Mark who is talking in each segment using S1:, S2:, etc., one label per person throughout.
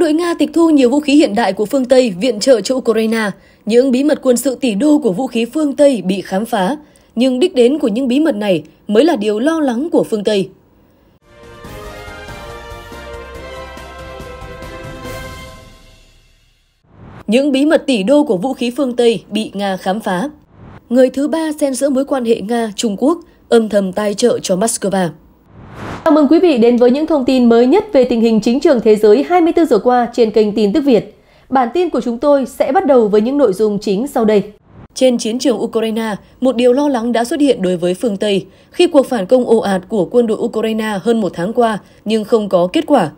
S1: đội Nga tịch thu nhiều vũ khí hiện đại của phương Tây viện trợ cho Ukraine. Những bí mật quân sự tỷ đô của vũ khí phương Tây bị khám phá. Nhưng đích đến của những bí mật này mới là điều lo lắng của phương Tây. Những bí mật tỷ đô của vũ khí phương Tây bị Nga khám phá. Người thứ ba xen giữa mối quan hệ Nga-Trung Quốc âm thầm tài trợ cho Moscow. Chào mừng quý vị đến với những thông tin mới nhất về tình hình chính trường thế giới 24 giờ qua trên kênh tin tức Việt. Bản tin của chúng tôi sẽ bắt đầu với những nội dung chính sau đây. Trên chiến trường Ukraine, một điều lo lắng đã xuất hiện đối với phương Tây khi cuộc phản công ồ ạt của quân đội Ukraine hơn một tháng qua nhưng không có kết quả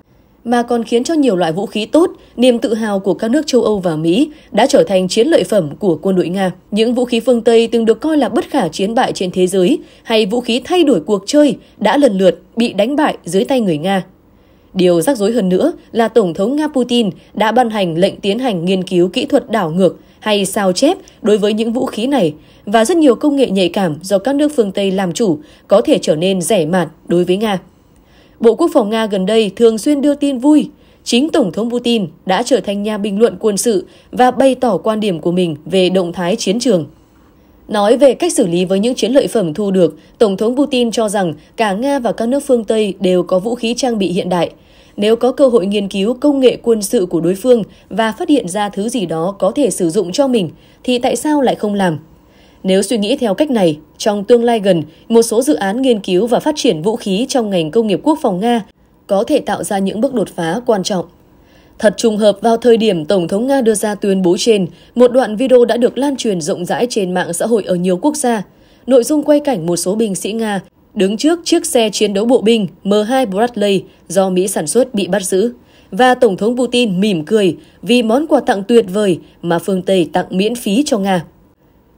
S1: mà còn khiến cho nhiều loại vũ khí tốt, niềm tự hào của các nước châu Âu và Mỹ đã trở thành chiến lợi phẩm của quân đội Nga. Những vũ khí phương Tây từng được coi là bất khả chiến bại trên thế giới hay vũ khí thay đổi cuộc chơi đã lần lượt bị đánh bại dưới tay người Nga. Điều rắc rối hơn nữa là Tổng thống Nga Putin đã ban hành lệnh tiến hành nghiên cứu kỹ thuật đảo ngược hay sao chép đối với những vũ khí này và rất nhiều công nghệ nhạy cảm do các nước phương Tây làm chủ có thể trở nên rẻ mạt đối với Nga. Bộ Quốc phòng Nga gần đây thường xuyên đưa tin vui, chính Tổng thống Putin đã trở thành nhà bình luận quân sự và bày tỏ quan điểm của mình về động thái chiến trường. Nói về cách xử lý với những chiến lợi phẩm thu được, Tổng thống Putin cho rằng cả Nga và các nước phương Tây đều có vũ khí trang bị hiện đại. Nếu có cơ hội nghiên cứu công nghệ quân sự của đối phương và phát hiện ra thứ gì đó có thể sử dụng cho mình, thì tại sao lại không làm? Nếu suy nghĩ theo cách này, trong tương lai gần, một số dự án nghiên cứu và phát triển vũ khí trong ngành công nghiệp quốc phòng Nga có thể tạo ra những bước đột phá quan trọng. Thật trùng hợp vào thời điểm Tổng thống Nga đưa ra tuyên bố trên, một đoạn video đã được lan truyền rộng rãi trên mạng xã hội ở nhiều quốc gia. Nội dung quay cảnh một số binh sĩ Nga đứng trước chiếc xe chiến đấu bộ binh M2 Bradley do Mỹ sản xuất bị bắt giữ. Và Tổng thống Putin mỉm cười vì món quà tặng tuyệt vời mà phương Tây tặng miễn phí cho Nga.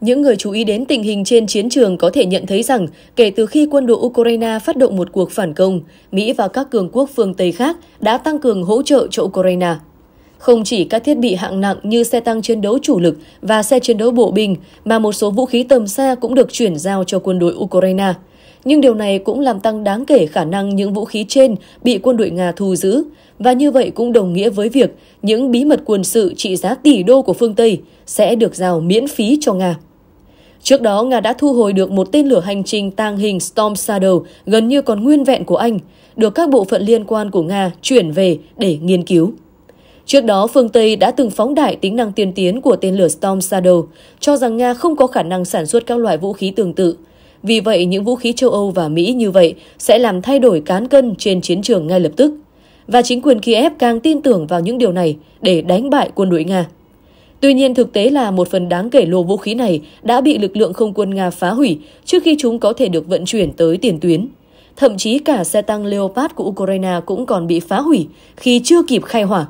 S1: Những người chú ý đến tình hình trên chiến trường có thể nhận thấy rằng kể từ khi quân đội Ukraine phát động một cuộc phản công, Mỹ và các cường quốc phương Tây khác đã tăng cường hỗ trợ cho Ukraine. Không chỉ các thiết bị hạng nặng như xe tăng chiến đấu chủ lực và xe chiến đấu bộ binh, mà một số vũ khí tầm xa cũng được chuyển giao cho quân đội Ukraine. Nhưng điều này cũng làm tăng đáng kể khả năng những vũ khí trên bị quân đội Nga thu giữ, và như vậy cũng đồng nghĩa với việc những bí mật quân sự trị giá tỷ đô của phương Tây sẽ được giao miễn phí cho Nga. Trước đó, Nga đã thu hồi được một tên lửa hành trình tàng hình Storm Shadow gần như còn nguyên vẹn của Anh, được các bộ phận liên quan của Nga chuyển về để nghiên cứu. Trước đó, phương Tây đã từng phóng đại tính năng tiên tiến của tên lửa Storm Shadow, cho rằng Nga không có khả năng sản xuất các loại vũ khí tương tự. Vì vậy, những vũ khí châu Âu và Mỹ như vậy sẽ làm thay đổi cán cân trên chiến trường ngay lập tức. Và chính quyền Kiev càng tin tưởng vào những điều này để đánh bại quân đội Nga. Tuy nhiên thực tế là một phần đáng kể lô vũ khí này đã bị lực lượng không quân Nga phá hủy trước khi chúng có thể được vận chuyển tới tiền tuyến. Thậm chí cả xe tăng Leopard của Ukraine cũng còn bị phá hủy khi chưa kịp khai hỏa.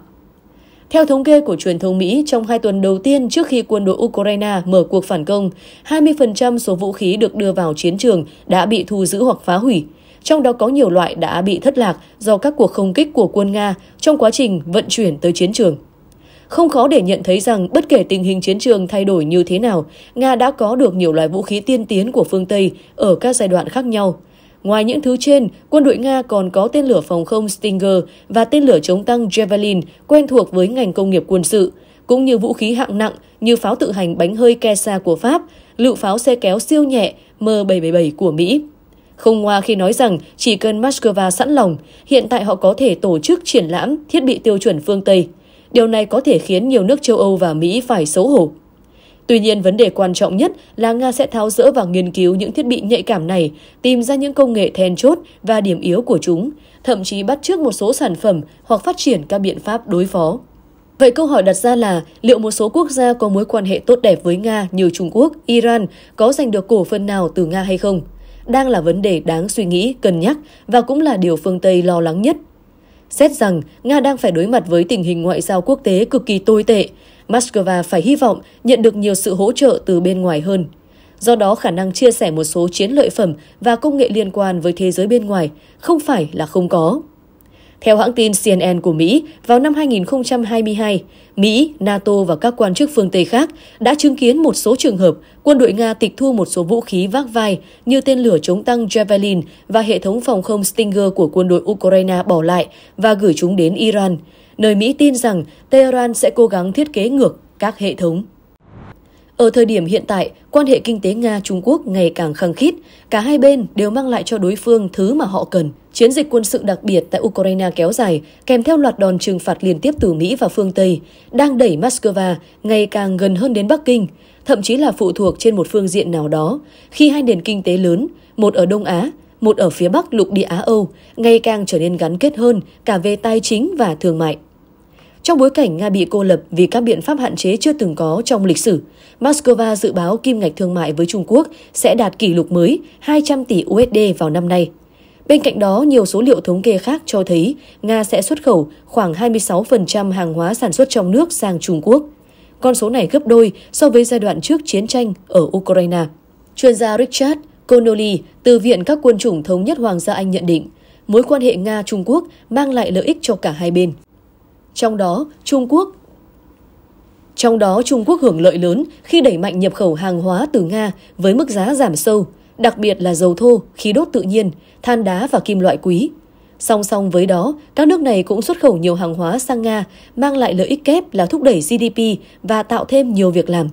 S1: Theo thống kê của truyền thông Mỹ, trong hai tuần đầu tiên trước khi quân đội Ukraine mở cuộc phản công, 20% số vũ khí được đưa vào chiến trường đã bị thu giữ hoặc phá hủy. Trong đó có nhiều loại đã bị thất lạc do các cuộc không kích của quân Nga trong quá trình vận chuyển tới chiến trường. Không khó để nhận thấy rằng bất kể tình hình chiến trường thay đổi như thế nào, Nga đã có được nhiều loại vũ khí tiên tiến của phương Tây ở các giai đoạn khác nhau. Ngoài những thứ trên, quân đội Nga còn có tên lửa phòng không Stinger và tên lửa chống tăng Javelin quen thuộc với ngành công nghiệp quân sự, cũng như vũ khí hạng nặng như pháo tự hành bánh hơi Kesa của Pháp, lựu pháo xe kéo siêu nhẹ M777 của Mỹ. Không ngoa khi nói rằng chỉ cần Moscow sẵn lòng, hiện tại họ có thể tổ chức triển lãm thiết bị tiêu chuẩn phương Tây – Điều này có thể khiến nhiều nước châu Âu và Mỹ phải xấu hổ. Tuy nhiên, vấn đề quan trọng nhất là Nga sẽ tháo rỡ và nghiên cứu những thiết bị nhạy cảm này, tìm ra những công nghệ then chốt và điểm yếu của chúng, thậm chí bắt chước một số sản phẩm hoặc phát triển các biện pháp đối phó. Vậy câu hỏi đặt ra là liệu một số quốc gia có mối quan hệ tốt đẹp với Nga như Trung Quốc, Iran có giành được cổ phần nào từ Nga hay không? Đang là vấn đề đáng suy nghĩ, cân nhắc và cũng là điều phương Tây lo lắng nhất. Xét rằng Nga đang phải đối mặt với tình hình ngoại giao quốc tế cực kỳ tồi tệ, Moscow phải hy vọng nhận được nhiều sự hỗ trợ từ bên ngoài hơn. Do đó khả năng chia sẻ một số chiến lợi phẩm và công nghệ liên quan với thế giới bên ngoài không phải là không có. Theo hãng tin CNN của Mỹ, vào năm 2022, Mỹ, NATO và các quan chức phương Tây khác đã chứng kiến một số trường hợp quân đội Nga tịch thu một số vũ khí vác vai như tên lửa chống tăng Javelin và hệ thống phòng không Stinger của quân đội Ukraine bỏ lại và gửi chúng đến Iran, nơi Mỹ tin rằng Tehran sẽ cố gắng thiết kế ngược các hệ thống. Ở thời điểm hiện tại, quan hệ kinh tế Nga-Trung Quốc ngày càng khăng khít, cả hai bên đều mang lại cho đối phương thứ mà họ cần. Chiến dịch quân sự đặc biệt tại Ukraine kéo dài, kèm theo loạt đòn trừng phạt liên tiếp từ Mỹ và phương Tây, đang đẩy Moscow ngày càng gần hơn đến Bắc Kinh, thậm chí là phụ thuộc trên một phương diện nào đó, khi hai nền kinh tế lớn, một ở Đông Á, một ở phía Bắc lục địa Á-Âu, ngày càng trở nên gắn kết hơn cả về tài chính và thương mại. Trong bối cảnh Nga bị cô lập vì các biện pháp hạn chế chưa từng có trong lịch sử, Moscow dự báo kim ngạch thương mại với Trung Quốc sẽ đạt kỷ lục mới 200 tỷ USD vào năm nay. Bên cạnh đó, nhiều số liệu thống kê khác cho thấy Nga sẽ xuất khẩu khoảng 26% hàng hóa sản xuất trong nước sang Trung Quốc. Con số này gấp đôi so với giai đoạn trước chiến tranh ở Ukraine. Chuyên gia Richard Connolly từ Viện các quân chủng thống nhất Hoàng gia Anh nhận định, mối quan hệ Nga-Trung Quốc mang lại lợi ích cho cả hai bên trong đó Trung Quốc trong đó Trung Quốc hưởng lợi lớn khi đẩy mạnh nhập khẩu hàng hóa từ Nga với mức giá giảm sâu, đặc biệt là dầu thô, khí đốt tự nhiên, than đá và kim loại quý. Song song với đó, các nước này cũng xuất khẩu nhiều hàng hóa sang Nga, mang lại lợi ích kép là thúc đẩy GDP và tạo thêm nhiều việc làm.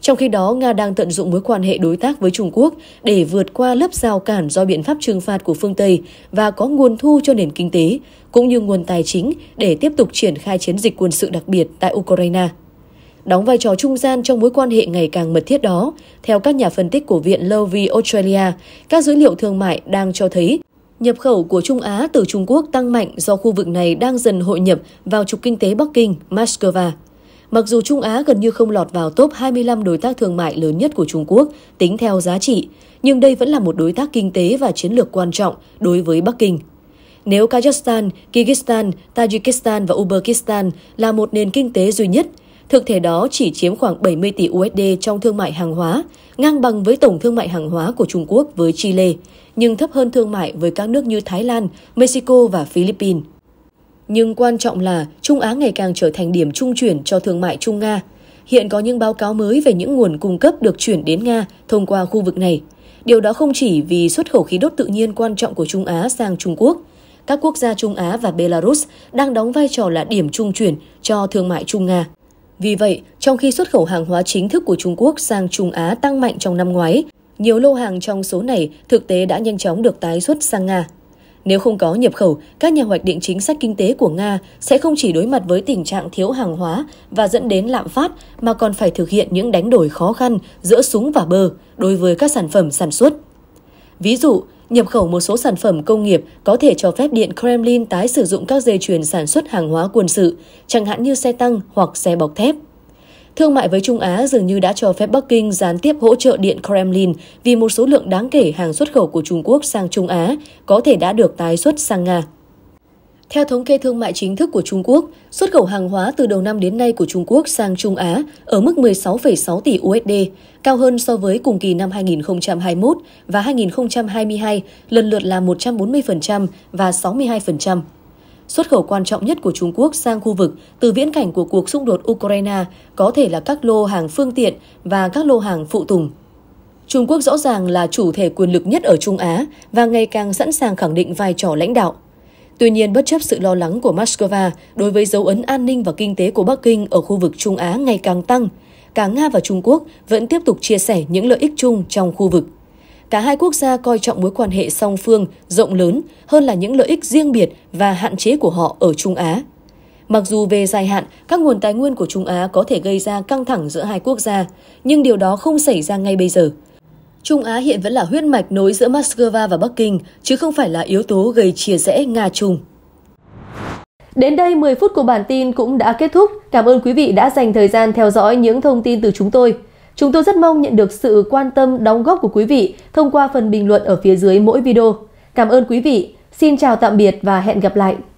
S1: Trong khi đó, Nga đang tận dụng mối quan hệ đối tác với Trung Quốc để vượt qua lớp rào cản do biện pháp trừng phạt của phương Tây và có nguồn thu cho nền kinh tế, cũng như nguồn tài chính để tiếp tục triển khai chiến dịch quân sự đặc biệt tại Ukraine. Đóng vai trò trung gian trong mối quan hệ ngày càng mật thiết đó, theo các nhà phân tích của Viện lowy Australia, các dữ liệu thương mại đang cho thấy nhập khẩu của Trung Á từ Trung Quốc tăng mạnh do khu vực này đang dần hội nhập vào trục kinh tế Bắc Kinh, Moscow. Mặc dù Trung Á gần như không lọt vào top 25 đối tác thương mại lớn nhất của Trung Quốc tính theo giá trị, nhưng đây vẫn là một đối tác kinh tế và chiến lược quan trọng đối với Bắc Kinh. Nếu Kazakhstan, Kyrgyzstan, Tajikistan và Uzbekistan là một nền kinh tế duy nhất, thực thể đó chỉ chiếm khoảng 70 tỷ USD trong thương mại hàng hóa, ngang bằng với tổng thương mại hàng hóa của Trung Quốc với Chile, nhưng thấp hơn thương mại với các nước như Thái Lan, Mexico và Philippines. Nhưng quan trọng là Trung Á ngày càng trở thành điểm trung chuyển cho thương mại Trung Nga. Hiện có những báo cáo mới về những nguồn cung cấp được chuyển đến Nga thông qua khu vực này. Điều đó không chỉ vì xuất khẩu khí đốt tự nhiên quan trọng của Trung Á sang Trung Quốc. Các quốc gia Trung Á và Belarus đang đóng vai trò là điểm trung chuyển cho thương mại Trung Nga. Vì vậy, trong khi xuất khẩu hàng hóa chính thức của Trung Quốc sang Trung Á tăng mạnh trong năm ngoái, nhiều lô hàng trong số này thực tế đã nhanh chóng được tái xuất sang Nga. Nếu không có nhập khẩu, các nhà hoạch định chính sách kinh tế của Nga sẽ không chỉ đối mặt với tình trạng thiếu hàng hóa và dẫn đến lạm phát mà còn phải thực hiện những đánh đổi khó khăn giữa súng và bơ đối với các sản phẩm sản xuất. Ví dụ, nhập khẩu một số sản phẩm công nghiệp có thể cho phép Điện Kremlin tái sử dụng các dây chuyền sản xuất hàng hóa quân sự, chẳng hạn như xe tăng hoặc xe bọc thép. Thương mại với Trung Á dường như đã cho phép Bắc Kinh gián tiếp hỗ trợ điện Kremlin vì một số lượng đáng kể hàng xuất khẩu của Trung Quốc sang Trung Á có thể đã được tái xuất sang Nga. Theo thống kê thương mại chính thức của Trung Quốc, xuất khẩu hàng hóa từ đầu năm đến nay của Trung Quốc sang Trung Á ở mức 16,6 tỷ USD, cao hơn so với cùng kỳ năm 2021 và 2022, lần lượt là 140% và 62%. Xuất khẩu quan trọng nhất của Trung Quốc sang khu vực từ viễn cảnh của cuộc xung đột Ukraine có thể là các lô hàng phương tiện và các lô hàng phụ tùng. Trung Quốc rõ ràng là chủ thể quyền lực nhất ở Trung Á và ngày càng sẵn sàng khẳng định vai trò lãnh đạo. Tuy nhiên, bất chấp sự lo lắng của Moscow đối với dấu ấn an ninh và kinh tế của Bắc Kinh ở khu vực Trung Á ngày càng tăng, cả Nga và Trung Quốc vẫn tiếp tục chia sẻ những lợi ích chung trong khu vực cả hai quốc gia coi trọng mối quan hệ song phương rộng lớn hơn là những lợi ích riêng biệt và hạn chế của họ ở Trung Á. Mặc dù về dài hạn, các nguồn tài nguyên của Trung Á có thể gây ra căng thẳng giữa hai quốc gia, nhưng điều đó không xảy ra ngay bây giờ. Trung Á hiện vẫn là huyết mạch nối giữa Moscow và Bắc Kinh, chứ không phải là yếu tố gây chia rẽ Nga-Trung. Đến đây 10 phút của bản tin cũng đã kết thúc. Cảm ơn quý vị đã dành thời gian theo dõi những thông tin từ chúng tôi. Chúng tôi rất mong nhận được sự quan tâm đóng góp của quý vị thông qua phần bình luận ở phía dưới mỗi video. Cảm ơn quý vị. Xin chào tạm biệt và hẹn gặp lại.